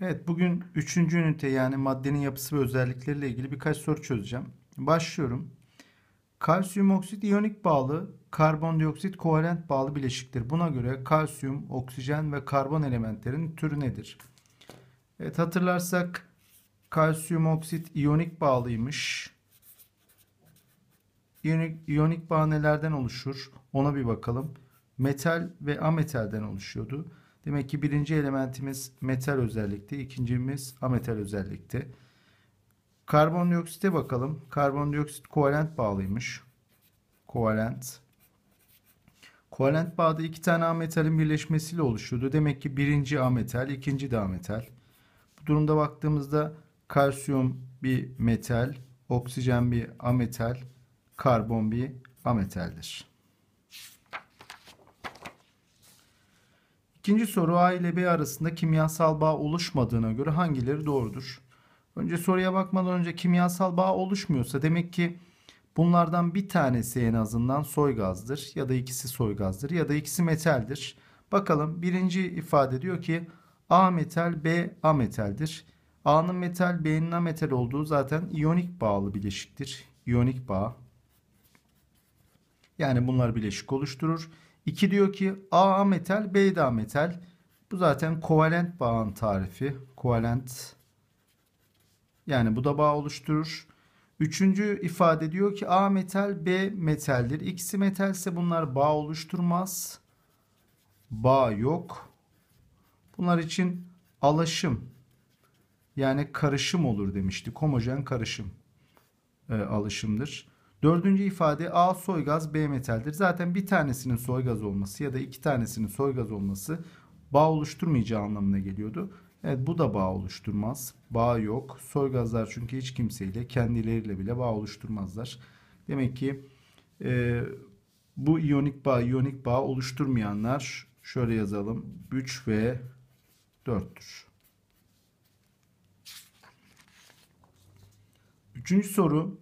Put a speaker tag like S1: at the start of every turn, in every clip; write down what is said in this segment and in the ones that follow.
S1: Evet bugün 3. ünite yani maddenin yapısı ve özellikleriyle ilgili birkaç soru çözeceğim. Başlıyorum. Kalsiyum oksit iyonik bağlı karbondioksit kovalent bağlı bileşiktir. Buna göre kalsiyum, oksijen ve karbon elementlerin türü nedir? Evet hatırlarsak kalsiyum oksit iyonik bağlıymış. İyonik, iyonik bağ nelerden oluşur? Ona bir bakalım. Metal ve ametalden oluşuyordu. Demek ki birinci elementimiz metal özellikti. ikincimiz ametal özellikti. Karbondioksite bakalım. Karbondioksit kovalent bağlıymış. Kovalent. Kovalent bağda iki tane ametalin birleşmesiyle oluşuyordu. Demek ki birinci ametal, ikinci de ametal. Bu durumda baktığımızda kalsiyum bir metal, oksijen bir ametal, karbon bir ametaldir. İkinci soru A ile B arasında kimyasal bağ oluşmadığına göre hangileri doğrudur? Önce soruya bakmadan önce kimyasal bağ oluşmuyorsa demek ki bunlardan bir tanesi en azından soy gazdır ya da ikisi soy gazdır ya da ikisi metaldir. Bakalım birinci ifade diyor ki A metal B A metaldir. A'nın metal B'nin A metal olduğu zaten iyonik bağlı bileşiktir. İyonik bağ. Yani bunlar bileşik oluşturur. 2 diyor ki A metal, B da metal. Bu zaten kovalent bağın tarifi. Kovalent yani bu da bağ oluşturur. Üçüncü ifade diyor ki A metal, B metaldir. İkisi metalse bunlar bağ oluşturmaz. Bağ yok. Bunlar için alaşım yani karışım olur demişti. Homojen karışım e, alışımdır. Dördüncü ifade A soygaz B metaldir. Zaten bir tanesinin soygaz olması ya da iki tanesinin soygaz olması bağ oluşturmayacağı anlamına geliyordu. Evet bu da bağ oluşturmaz. Bağ yok. Soygazlar çünkü hiç kimseyle kendileriyle bile bağ oluşturmazlar. Demek ki e, bu iyonik bağ iyonik bağ oluşturmayanlar şöyle yazalım 3 ve 4'tür. Üçüncü soru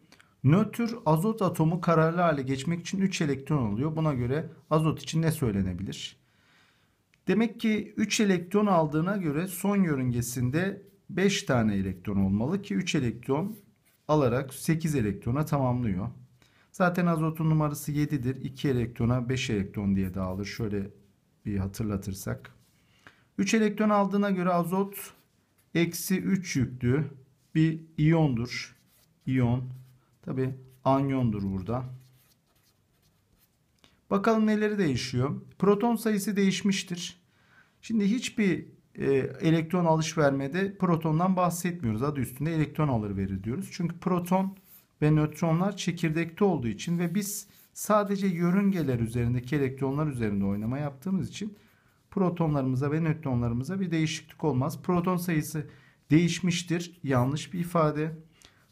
S1: Nötr azot atomu kararlı hale geçmek için 3 elektron alıyor. Buna göre azot için ne söylenebilir? Demek ki 3 elektron aldığına göre son yörüngesinde 5 tane elektron olmalı ki 3 elektron alarak 8 elektrona tamamlıyor. Zaten azotun numarası 7'dir. 2 elektrona 5 elektron diye dağılır. Şöyle bir hatırlatırsak. 3 elektron aldığına göre azot eksi 3 yüklü bir iyondur. İyon Tabi anyondur burada. Bakalım neleri değişiyor. Proton sayısı değişmiştir. Şimdi hiçbir e, elektron alış vermede protondan bahsetmiyoruz. Adı üstünde elektron alır verir diyoruz. Çünkü proton ve nötronlar çekirdekte olduğu için ve biz sadece yörüngeler üzerindeki elektronlar üzerinde oynama yaptığımız için protonlarımıza ve nötronlarımıza bir değişiklik olmaz. Proton sayısı değişmiştir. Yanlış bir ifade.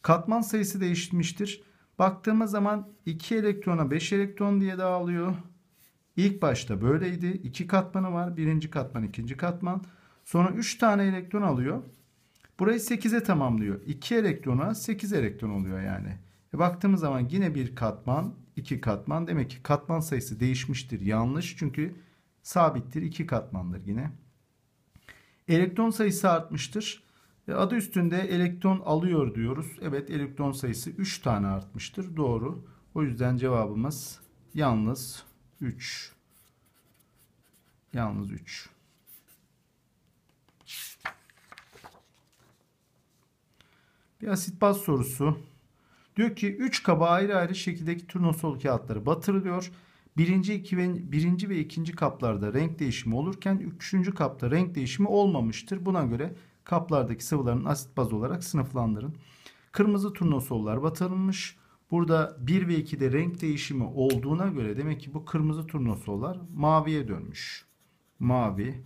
S1: Katman sayısı değişmiştir. Baktığımız zaman 2 elektrona 5 elektron diye dağılıyor. İlk başta böyleydi. 2 katmanı var. Birinci katman, ikinci katman. Sonra 3 tane elektron alıyor. Burayı 8'e tamamlıyor. 2 elektrona 8 elektron oluyor yani. E baktığımız zaman yine bir katman, iki katman. Demek ki katman sayısı değişmiştir. Yanlış çünkü sabittir. 2 katmandır yine. Elektron sayısı artmıştır. Adı üstünde elektron alıyor diyoruz. Evet elektron sayısı 3 tane artmıştır. Doğru. O yüzden cevabımız yalnız 3. Yalnız 3. Bir asit baz sorusu. Diyor ki 3 kaba ayrı ayrı şekildeki turnosol kağıtları batırılıyor. Birinci, iki ve, birinci ve ikinci kaplarda renk değişimi olurken üçüncü kapta renk değişimi olmamıştır. Buna göre kaplardaki sıvıların asit baz olarak sınıflandırın. Kırmızı turnasollar batırılmış. Burada 1 ve 2'de renk değişimi olduğuna göre demek ki bu kırmızı turnasollar maviye dönmüş. Mavi.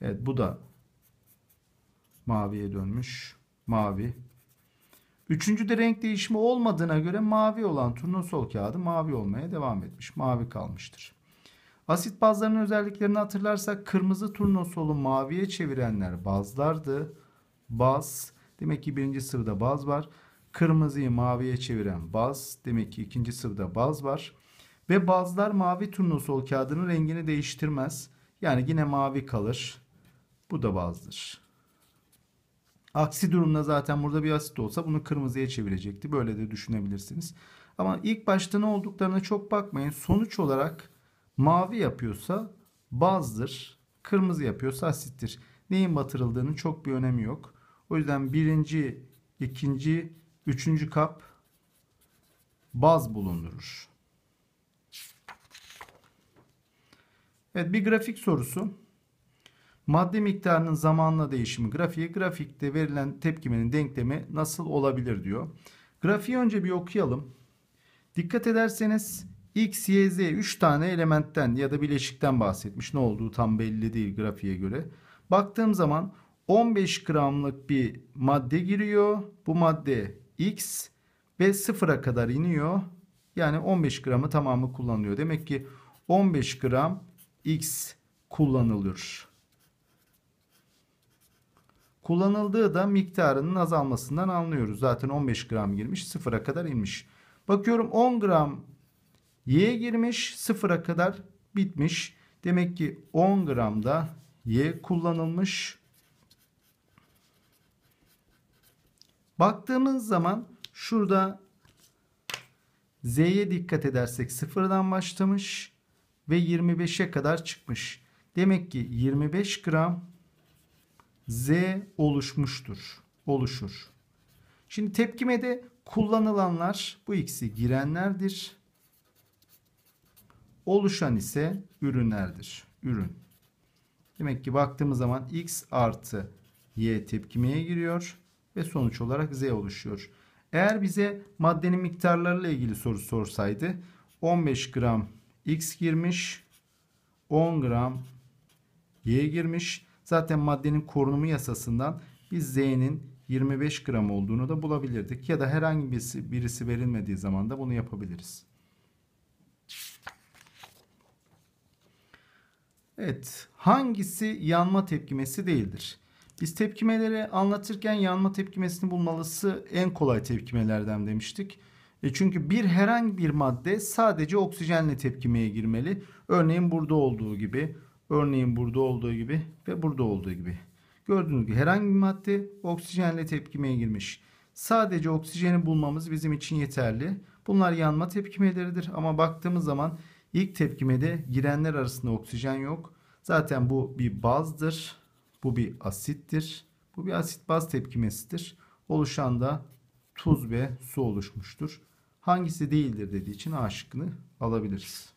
S1: Evet bu da maviye dönmüş. Mavi. Üçüncüde renk değişimi olmadığına göre mavi olan turnusol kağıdı mavi olmaya devam etmiş. Mavi kalmıştır. Asit bazlarının özelliklerini hatırlarsak kırmızı turnosolu maviye çevirenler bazlardı. Baz demek ki birinci sırada baz var. Kırmızıyı maviye çeviren baz demek ki ikinci sırada baz var. Ve bazlar mavi turnosol kağıdının rengini değiştirmez. Yani yine mavi kalır. Bu da bazdır. Aksi durumda zaten burada bir asit olsa bunu kırmızıya çevirecekti. Böyle de düşünebilirsiniz. Ama ilk başta ne olduklarına çok bakmayın. Sonuç olarak Mavi yapıyorsa bazdır. Kırmızı yapıyorsa asittir. Neyin batırıldığının çok bir önemi yok. O yüzden birinci, ikinci, üçüncü kap baz bulundurur. Evet bir grafik sorusu. Madde miktarının zamanla değişimi grafiği grafikte verilen tepkimenin denklemi nasıl olabilir diyor. Grafiği önce bir okuyalım. Dikkat ederseniz X, Y, Z 3 tane elementten ya da bileşikten bahsetmiş. Ne olduğu tam belli değil grafiğe göre. Baktığım zaman 15 gramlık bir madde giriyor. Bu madde X ve sıfıra kadar iniyor. Yani 15 gramı tamamı kullanılıyor. Demek ki 15 gram X kullanılır. Kullanıldığı da miktarının azalmasından anlıyoruz. Zaten 15 gram girmiş sıfıra kadar inmiş. Bakıyorum 10 gram Y girmiş sıfıra kadar bitmiş. Demek ki 10 gramda Y kullanılmış. Baktığımız zaman şurada Z'ye dikkat edersek sıfırdan başlamış ve 25'e kadar çıkmış. Demek ki 25 gram Z oluşmuştur. Oluşur. Şimdi tepkimede kullanılanlar bu ikisi girenlerdir. Oluşan ise ürünlerdir. Ürün. Demek ki baktığımız zaman x artı y tepkimeye giriyor ve sonuç olarak z oluşuyor. Eğer bize maddenin miktarlarıyla ilgili soru sorsaydı 15 gram x girmiş 10 gram y girmiş. Zaten maddenin korunumu yasasından biz z'nin 25 gram olduğunu da bulabilirdik. Ya da herhangi birisi, birisi verilmediği zaman da bunu yapabiliriz. Evet, hangisi yanma tepkimesi değildir? Biz tepkimeleri anlatırken yanma tepkimesini bulmalısı en kolay tepkimelerden demiştik. E çünkü bir herhangi bir madde sadece oksijenle tepkimeye girmeli. Örneğin burada olduğu gibi, örneğin burada olduğu gibi ve burada olduğu gibi. Gördüğünüz gibi herhangi bir madde oksijenle tepkimeye girmiş. Sadece oksijeni bulmamız bizim için yeterli. Bunlar yanma tepkimeleridir ama baktığımız zaman İlk tepkime de girenler arasında oksijen yok. Zaten bu bir bazdır. Bu bir asittir. Bu bir asit baz tepkimesidir. Oluşan da tuz ve su oluşmuştur. Hangisi değildir dediği için A şıkkını alabiliriz.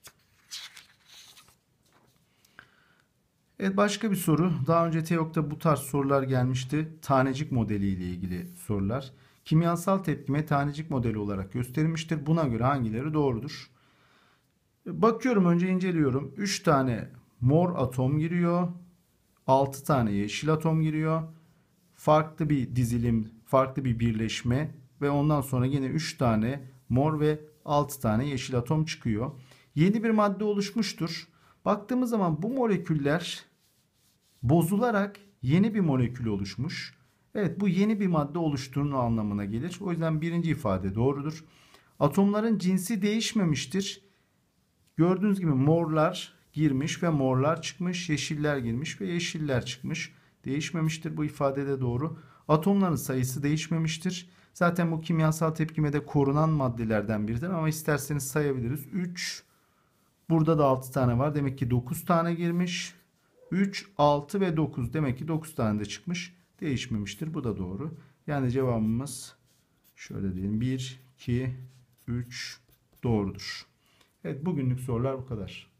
S1: Evet başka bir soru. Daha önce TEOK'ta bu tarz sorular gelmişti. Tanecik modeli ile ilgili sorular. Kimyasal tepkime tanecik modeli olarak gösterilmiştir. Buna göre hangileri doğrudur? Bakıyorum önce inceliyorum. 3 tane mor atom giriyor. 6 tane yeşil atom giriyor. Farklı bir dizilim, farklı bir birleşme ve ondan sonra yine 3 tane mor ve 6 tane yeşil atom çıkıyor. Yeni bir madde oluşmuştur. Baktığımız zaman bu moleküller bozularak yeni bir molekül oluşmuş. Evet bu yeni bir madde oluşturma anlamına gelir. O yüzden birinci ifade doğrudur. Atomların cinsi değişmemiştir Gördüğünüz gibi morlar girmiş ve morlar çıkmış. Yeşiller girmiş ve yeşiller çıkmış. Değişmemiştir bu ifadede doğru. Atomların sayısı değişmemiştir. Zaten bu kimyasal tepkimede korunan maddelerden biridir ama isterseniz sayabiliriz. 3 burada da 6 tane var. Demek ki 9 tane girmiş. 3, 6 ve 9. Demek ki 9 tane de çıkmış. Değişmemiştir. Bu da doğru. Yani cevabımız şöyle diyelim. 1, 2, 3 doğrudur. Evet bugünlük sorular bu kadar.